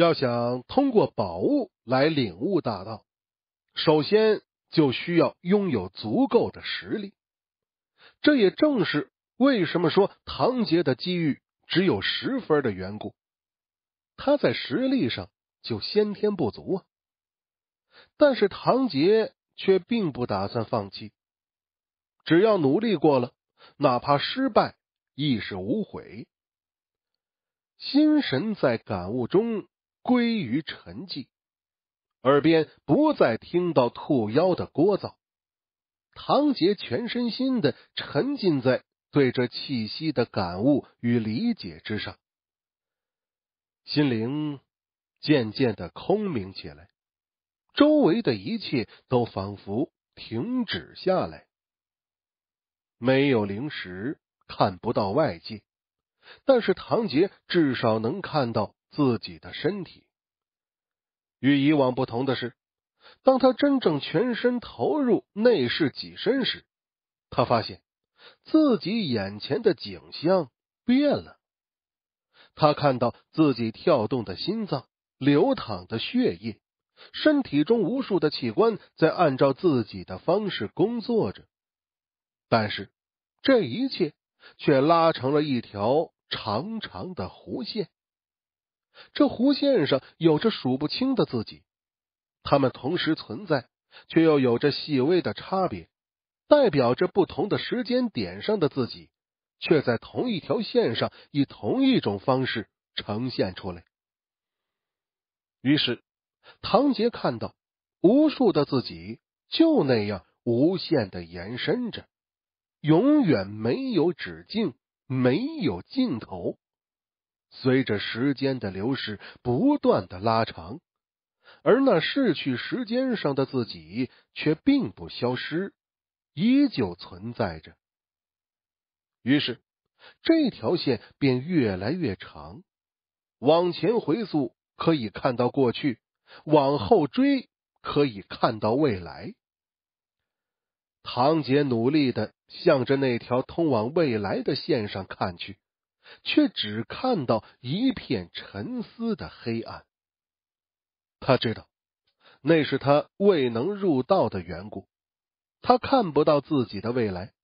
要想通过宝物来领悟大道，首先就需要拥有足够的实力。这也正是为什么说唐杰的机遇只有十分的缘故。他在实力上就先天不足啊。但是唐杰却并不打算放弃，只要努力过了，哪怕失败亦是无悔。心神在感悟中。归于沉寂，耳边不再听到兔妖的聒噪。唐杰全身心的沉浸在对这气息的感悟与理解之上，心灵渐渐的空明起来，周围的一切都仿佛停止下来。没有灵石，看不到外界，但是唐杰至少能看到。自己的身体与以往不同的是，当他真正全身投入内视己身时，他发现自己眼前的景象变了。他看到自己跳动的心脏、流淌的血液、身体中无数的器官在按照自己的方式工作着，但是这一切却拉成了一条长长的弧线。这弧线上有着数不清的自己，他们同时存在，却又有着细微的差别，代表着不同的时间点上的自己，却在同一条线上以同一种方式呈现出来。于是，唐杰看到无数的自己，就那样无限的延伸着，永远没有止境，没有尽头。随着时间的流逝，不断的拉长，而那逝去时间上的自己却并不消失，依旧存在着。于是，这条线便越来越长。往前回溯，可以看到过去；往后追，可以看到未来。唐杰努力的向着那条通往未来的线上看去。却只看到一片沉思的黑暗。他知道那是他未能入道的缘故，他看不到自己的未来，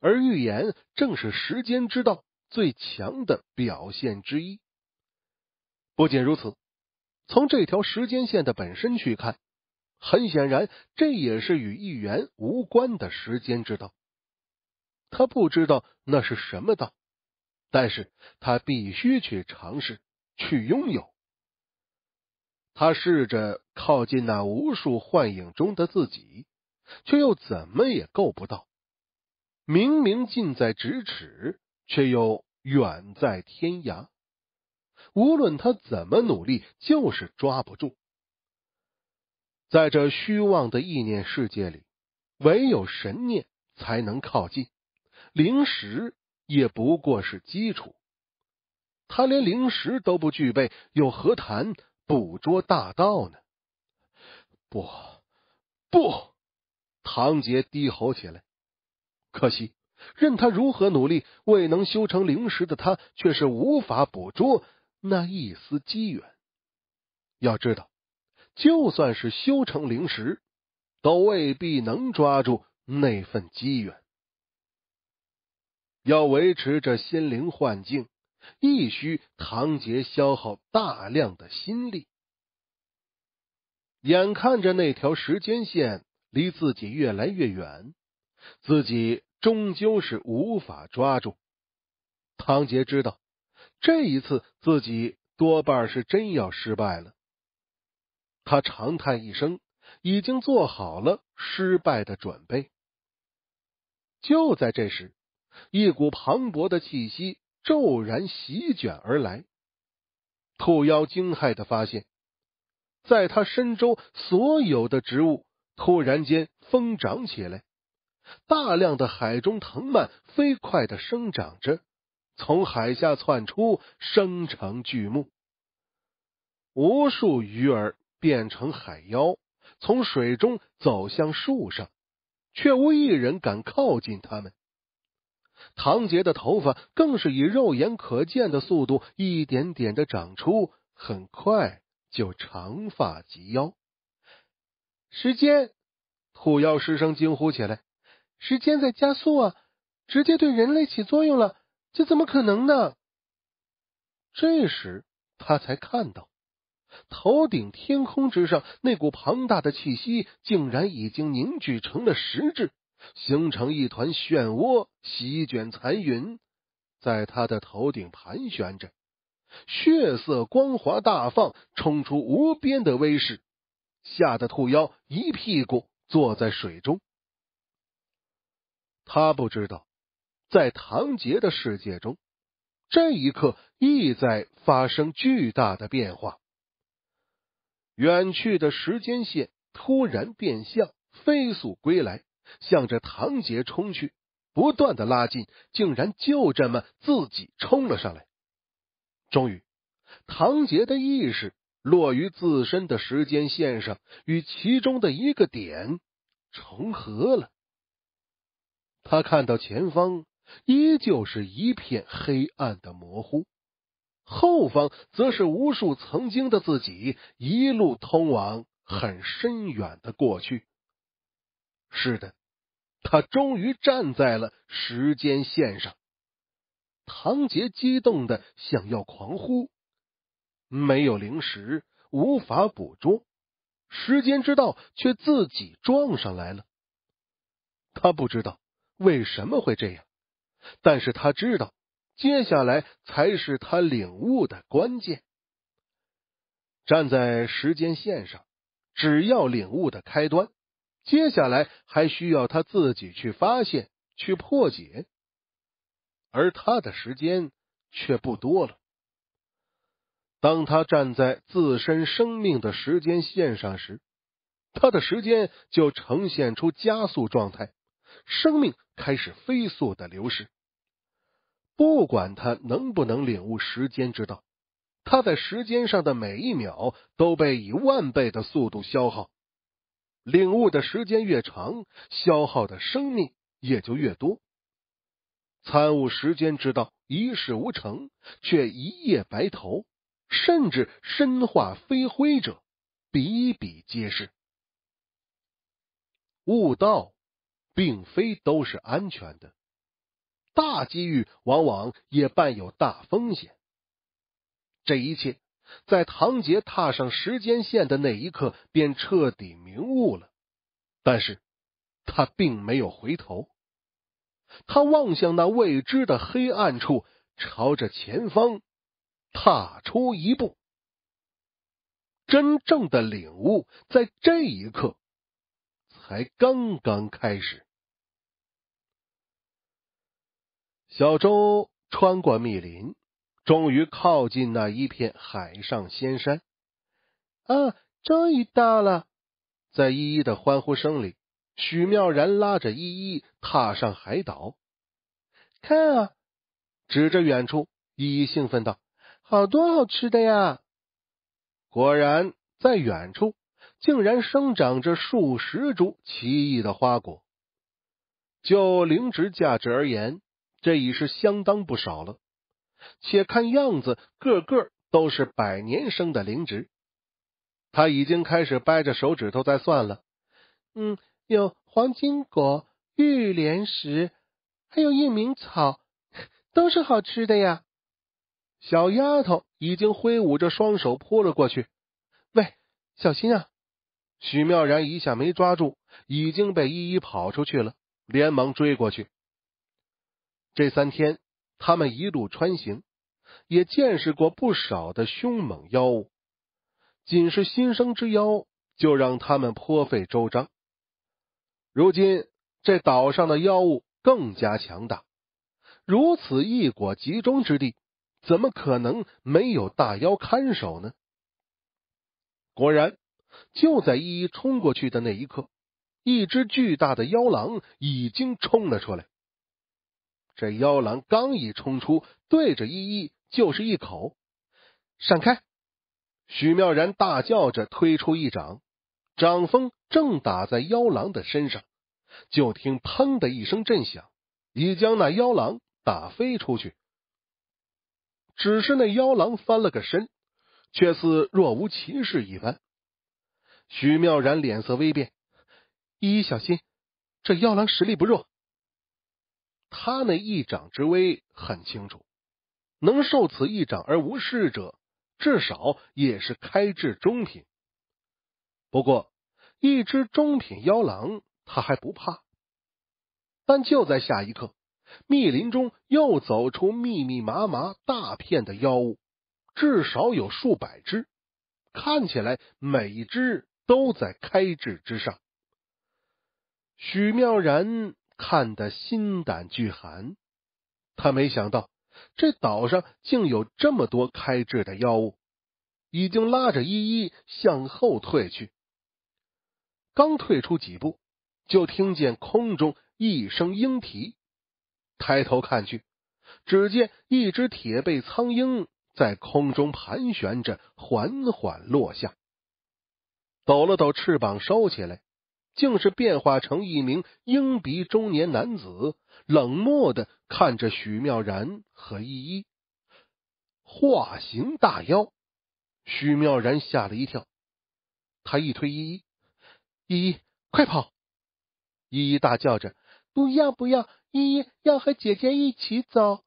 而预言正是时间之道最强的表现之一。不仅如此，从这条时间线的本身去看，很显然这也是与预言无关的时间之道。他不知道那是什么道。但是他必须去尝试，去拥有。他试着靠近那无数幻影中的自己，却又怎么也够不到。明明近在咫尺，却又远在天涯。无论他怎么努力，就是抓不住。在这虚妄的意念世界里，唯有神念才能靠近灵石。也不过是基础，他连灵石都不具备，又何谈捕捉大道呢？不不，唐杰低吼起来。可惜，任他如何努力，未能修成灵石的他，却是无法捕捉那一丝机缘。要知道，就算是修成灵石，都未必能抓住那份机缘。要维持着心灵幻境，亦需唐杰消耗大量的心力。眼看着那条时间线离自己越来越远，自己终究是无法抓住。唐杰知道，这一次自己多半是真要失败了。他长叹一声，已经做好了失败的准备。就在这时，一股磅礴的气息骤然席卷而来，兔妖惊骇的发现，在他身周所有的植物突然间疯长起来，大量的海中藤蔓飞快的生长着，从海下窜出，生成巨木。无数鱼儿变成海妖，从水中走向树上，却无一人敢靠近他们。唐杰的头发更是以肉眼可见的速度一点点的长出，很快就长发及腰。时间，土妖失声惊呼起来：“时间在加速啊！直接对人类起作用了，这怎么可能呢？”这时，他才看到头顶天空之上那股庞大的气息，竟然已经凝聚成了实质。形成一团漩涡，席卷残云，在他的头顶盘旋着，血色光华大放，冲出无边的威势，吓得兔妖一屁股坐在水中。他不知道，在唐杰的世界中，这一刻意在发生巨大的变化。远去的时间线突然变向，飞速归来。向着唐杰冲去，不断的拉近，竟然就这么自己冲了上来。终于，唐杰的意识落于自身的时间线上，与其中的一个点重合了。他看到前方依旧是一片黑暗的模糊，后方则是无数曾经的自己一路通往很深远的过去。是的。他终于站在了时间线上，唐杰激动的想要狂呼。没有灵石无法捕捉，时间之道却自己撞上来了。他不知道为什么会这样，但是他知道接下来才是他领悟的关键。站在时间线上，只要领悟的开端。接下来还需要他自己去发现、去破解，而他的时间却不多了。当他站在自身生命的时间线上时，他的时间就呈现出加速状态，生命开始飞速的流逝。不管他能不能领悟时间之道，他在时间上的每一秒都被以万倍的速度消耗。领悟的时间越长，消耗的生命也就越多。参悟时间之道，一事无成，却一夜白头，甚至身化飞灰者，比比皆是。悟道并非都是安全的，大机遇往往也伴有大风险。这一切。在唐杰踏上时间线的那一刻，便彻底明悟了。但是他并没有回头，他望向那未知的黑暗处，朝着前方踏出一步。真正的领悟在这一刻才刚刚开始。小周穿过密林。终于靠近那一片海上仙山，啊，终于到了！在依依的欢呼声里，许妙然拉着依依踏上海岛，看，啊！指着远处，依依兴奋道：“好多好吃的呀！”果然，在远处竟然生长着数十株奇异的花果，就灵植价值而言，这已是相当不少了。且看样子，个个都是百年生的灵植。他已经开始掰着手指头在算了。嗯，有黄金果、玉莲石，还有夜明草，都是好吃的呀。小丫头已经挥舞着双手扑了过去，喂，小心啊！许妙然一下没抓住，已经被依依跑出去了，连忙追过去。这三天。他们一路穿行，也见识过不少的凶猛妖物。仅是新生之妖，就让他们颇费周章。如今这岛上的妖物更加强大，如此异果集中之地，怎么可能没有大妖看守呢？果然，就在一一冲过去的那一刻，一只巨大的妖狼已经冲了出来。这妖狼刚一冲出，对着依依就是一口。闪开！许妙然大叫着推出一掌，掌风正打在妖狼的身上，就听砰的一声震响，已将那妖狼打飞出去。只是那妖狼翻了个身，却似若无其事一般。许妙然脸色微变：“依依，小心！这妖狼实力不弱。”他那一掌之威很清楚，能受此一掌而无事者，至少也是开至中品。不过，一只中品妖狼他还不怕。但就在下一刻，密林中又走出密密麻麻大片的妖物，至少有数百只，看起来每一只都在开智之上。许妙然。看得心胆俱寒，他没想到这岛上竟有这么多开智的妖物，已经拉着依依向后退去。刚退出几步，就听见空中一声鹰啼，抬头看去，只见一只铁背苍鹰在空中盘旋着，缓缓落下，抖了抖翅膀，收起来。竟是变化成一名鹰鼻中年男子，冷漠的看着许妙然和依依。化形大妖，许妙然吓了一跳，他一推依依，依依快跑！依依大叫着：“不要不要！依依要和姐姐一起走。”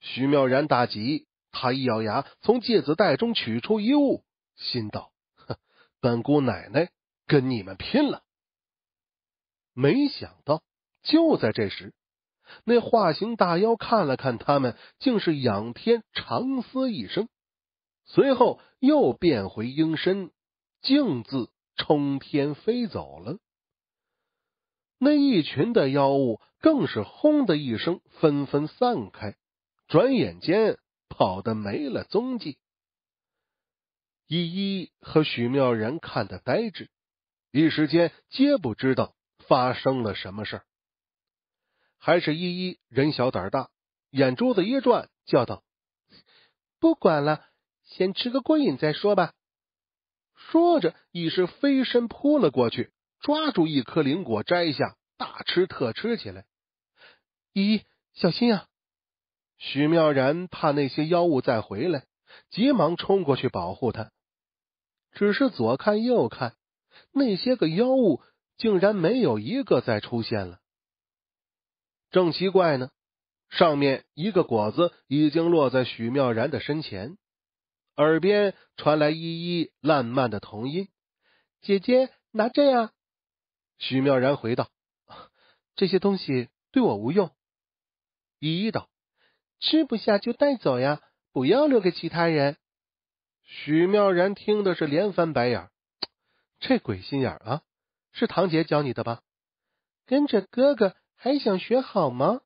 许妙然大急，他一咬牙，从戒子袋中取出一物，心道：“哼，本姑奶奶跟你们拼了！”没想到，就在这时，那化形大妖看了看他们，竟是仰天长嘶一声，随后又变回鹰身，径自冲天飞走了。那一群的妖物更是轰的一声，纷纷散开，转眼间跑得没了踪迹。依依和许妙然看得呆滞，一时间皆不知道。发生了什么事？还是依依人小胆大，眼珠子一转，叫道：“不管了，先吃个过瘾再说吧。”说着，已是飞身扑了过去，抓住一颗灵果摘下，大吃特吃起来。依依，小心啊！许妙然怕那些妖物再回来，急忙冲过去保护他。只是左看右看，那些个妖物。竟然没有一个再出现了。正奇怪呢，上面一个果子已经落在许妙然的身前，耳边传来依依烂漫的童音：“姐姐拿这呀。许妙然回道：“这些东西对我无用。”依依道：“吃不下就带走呀，不要留给其他人。”许妙然听的是连翻白眼，这鬼心眼啊！是唐杰教你的吧？跟着哥哥还想学好吗？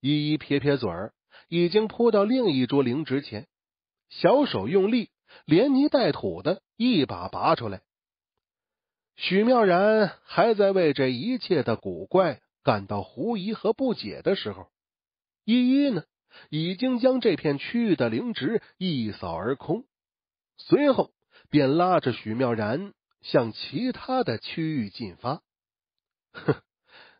依依撇撇嘴儿，已经扑到另一株灵植前，小手用力，连泥带土的一把拔出来。许妙然还在为这一切的古怪感到狐疑和不解的时候，依依呢，已经将这片区域的灵植一扫而空，随后便拉着许妙然。向其他的区域进发，哼！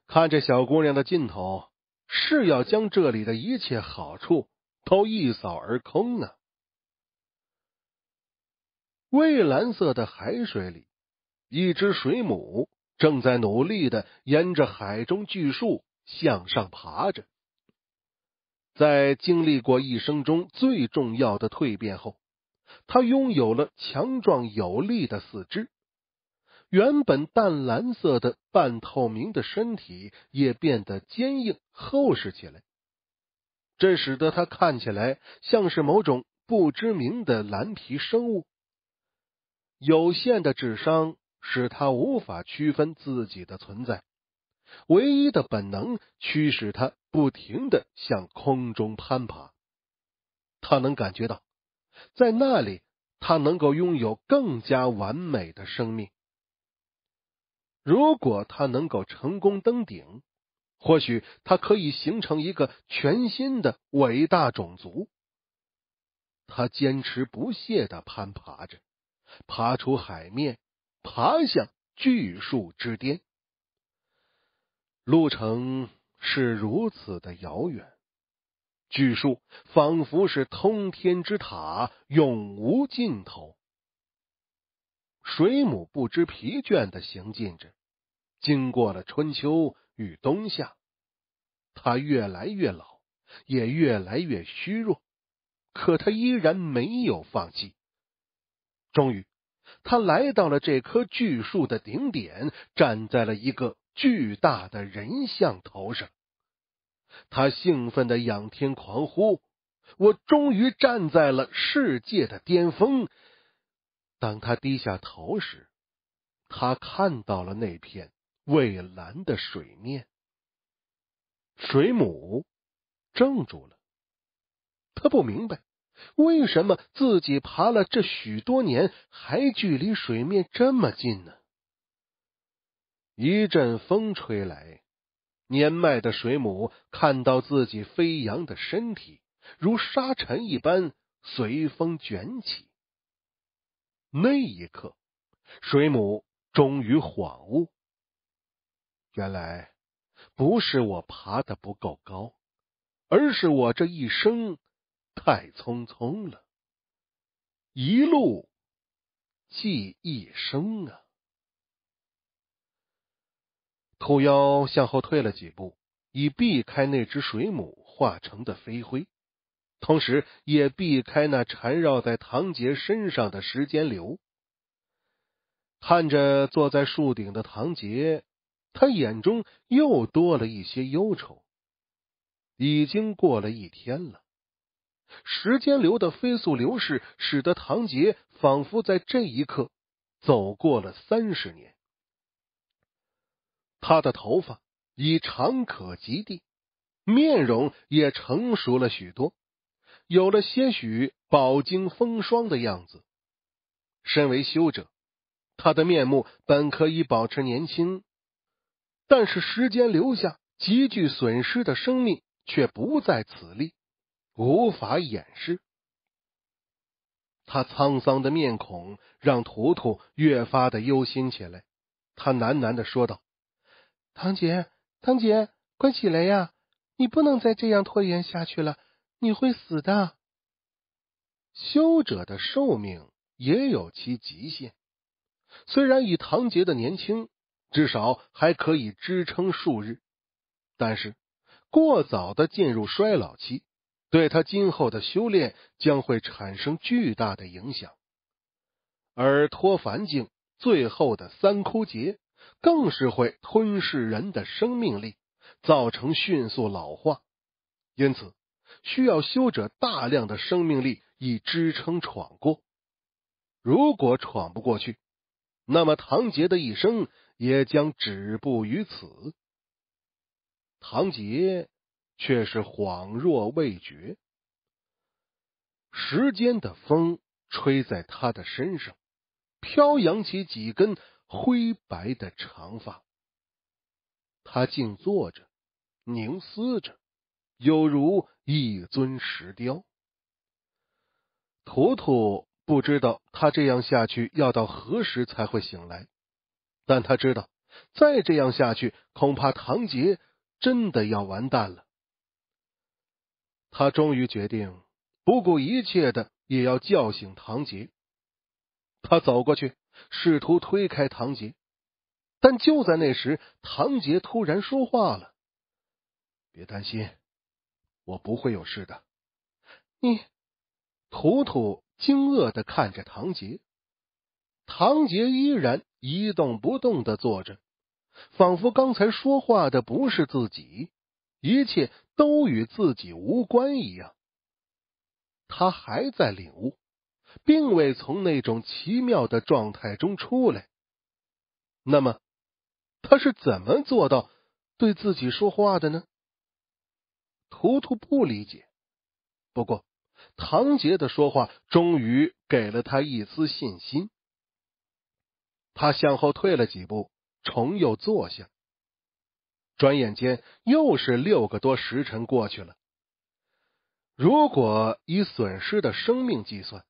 看这小姑娘的劲头，是要将这里的一切好处都一扫而空呢。蔚蓝色的海水里，一只水母正在努力的沿着海中巨树向上爬着。在经历过一生中最重要的蜕变后，它拥有了强壮有力的四肢。原本淡蓝色的半透明的身体也变得坚硬厚实起来，这使得他看起来像是某种不知名的蓝皮生物。有限的智商使他无法区分自己的存在，唯一的本能驱使他不停的向空中攀爬。他能感觉到，在那里他能够拥有更加完美的生命。如果他能够成功登顶，或许他可以形成一个全新的伟大种族。他坚持不懈的攀爬着，爬出海面，爬向巨树之巅。路程是如此的遥远，巨树仿佛是通天之塔，永无尽头。水母不知疲倦的行进着。经过了春秋与冬夏，他越来越老，也越来越虚弱，可他依然没有放弃。终于，他来到了这棵巨树的顶点，站在了一个巨大的人像头上。他兴奋的仰天狂呼：“我终于站在了世界的巅峰！”当他低下头时，他看到了那片。蔚蓝的水面，水母怔住了。他不明白为什么自己爬了这许多年，还距离水面这么近呢？一阵风吹来，年迈的水母看到自己飞扬的身体如沙尘一般随风卷起。那一刻，水母终于恍悟。原来不是我爬的不够高，而是我这一生太匆匆了。一路记一生啊！兔妖向后退了几步，以避开那只水母化成的飞灰，同时也避开那缠绕在唐杰身上的时间流。看着坐在树顶的唐杰。他眼中又多了一些忧愁。已经过了一天了，时间流的飞速流逝，使得唐杰仿佛在这一刻走过了三十年。他的头发已长可及地，面容也成熟了许多，有了些许饱经风霜的样子。身为修者，他的面目本可以保持年轻。但是时间留下极具损失的生命，却不在此例，无法掩饰。他沧桑的面孔让图图越发的忧心起来。他喃喃的说道：“唐杰，唐杰，快起来呀！你不能再这样拖延下去了，你会死的。修者的寿命也有其极限，虽然以唐杰的年轻。”至少还可以支撑数日，但是过早的进入衰老期，对他今后的修炼将会产生巨大的影响。而脱凡境最后的三枯竭，更是会吞噬人的生命力，造成迅速老化。因此，需要修者大量的生命力以支撑闯过。如果闯不过去，那么唐杰的一生。也将止步于此。唐杰却是恍若未觉。时间的风吹在他的身上，飘扬起几根灰白的长发。他静坐着，凝思着，犹如一尊石雕。图图不知道他这样下去要到何时才会醒来。但他知道，再这样下去，恐怕唐杰真的要完蛋了。他终于决定不顾一切的也要叫醒唐杰。他走过去，试图推开唐杰，但就在那时，唐杰突然说话了：“别担心，我不会有事的。”你，图图惊愕的看着唐杰。唐杰依然一动不动的坐着，仿佛刚才说话的不是自己，一切都与自己无关一样。他还在领悟，并未从那种奇妙的状态中出来。那么，他是怎么做到对自己说话的呢？图图不理解。不过，唐杰的说话终于给了他一丝信心。他向后退了几步，重又坐下。转眼间，又是六个多时辰过去了。如果以损失的生命计算，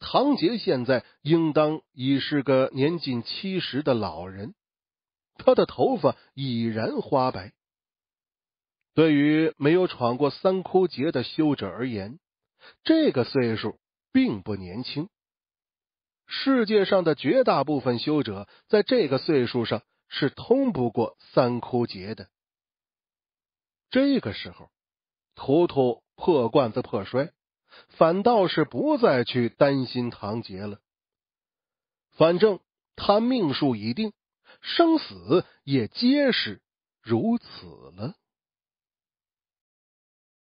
唐杰现在应当已是个年近七十的老人，他的头发已然花白。对于没有闯过三枯劫的修者而言，这个岁数并不年轻。世界上的绝大部分修者，在这个岁数上是通不过三枯劫的。这个时候，图图破罐子破摔，反倒是不再去担心唐杰了。反正他命数已定，生死也皆是如此了。